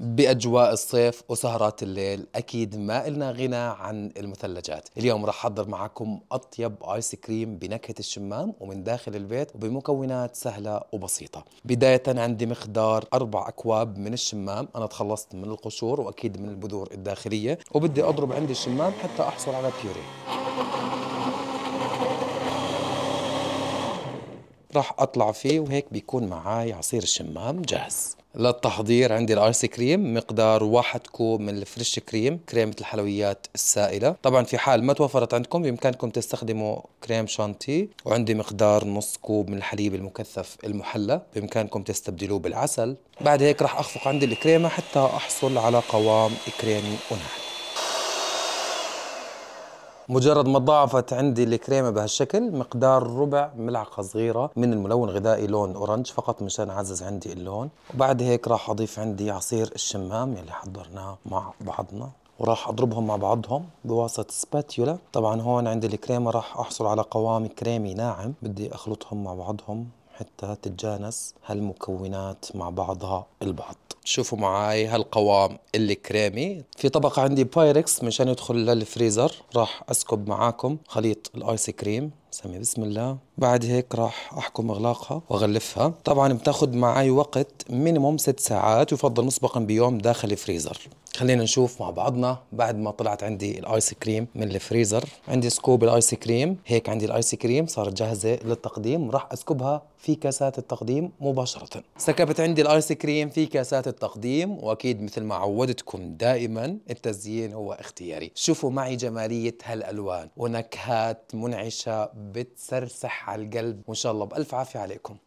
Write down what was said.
بأجواء الصيف وسهرات الليل أكيد ما إلنا غنى عن المثلجات اليوم راح أحضر معكم أطيب آيس كريم بنكهة الشمام ومن داخل البيت وبمكونات سهلة وبسيطة بداية عندي مقدار أربع أكواب من الشمام أنا تخلصت من القشور وأكيد من البذور الداخلية وبدي أضرب عندي الشمام حتى أحصل على بيوري راح اطلع فيه وهيك بيكون معي عصير الشمام جاهز للتحضير عندي الايس كريم مقدار واحد كوب من الفريش كريم كريمة الحلويات السائلة طبعا في حال ما توفرت عندكم بإمكانكم تستخدموا كريم شانتي وعندي مقدار نص كوب من الحليب المكثف المحلى بإمكانكم تستبدلوه بالعسل بعد هيك راح أخفق عندي الكريمة حتى أحصل على قوام كريمي وناعم مجرد ما ضاعفت عندي الكريمه بهالشكل مقدار ربع ملعقه صغيره من الملون الغذائي لون اورنج فقط مشان اعزز عندي اللون وبعد هيك راح اضيف عندي عصير الشمام يلي حضرناه مع بعضنا وراح اضربهم مع بعضهم بواسطه سباتيولا طبعا هون عندي الكريمه راح احصل على قوام كريمي ناعم بدي اخلطهم مع بعضهم حتى تتجانس هالمكونات مع بعضها البعض شوفوا معاي هالقوام اللي كريمي في طبق عندي بايركس مشان يدخل للفريزر راح اسكب معاكم خليط الايس كريم سمي بسم الله بعد هيك راح احكم اغلاقها واغلفها طبعا بتاخذ معي وقت مينيموم ست ساعات يفضل مسبقا بيوم داخل الفريزر خلينا نشوف مع بعضنا بعد ما طلعت عندي الايس كريم من الفريزر عندي سكوب الايس كريم هيك عندي الايس كريم صارت جاهزه للتقديم راح اسكبها في كاسات التقديم مباشره سكبت عندي الايس كريم في كاسات التقديم واكيد مثل ما عودتكم دائما التزيين هو اختياري شوفوا معي جماليه هالالوان ونكهات منعشه بتسرسح على القلب وان شاء الله بالف عافيه عليكم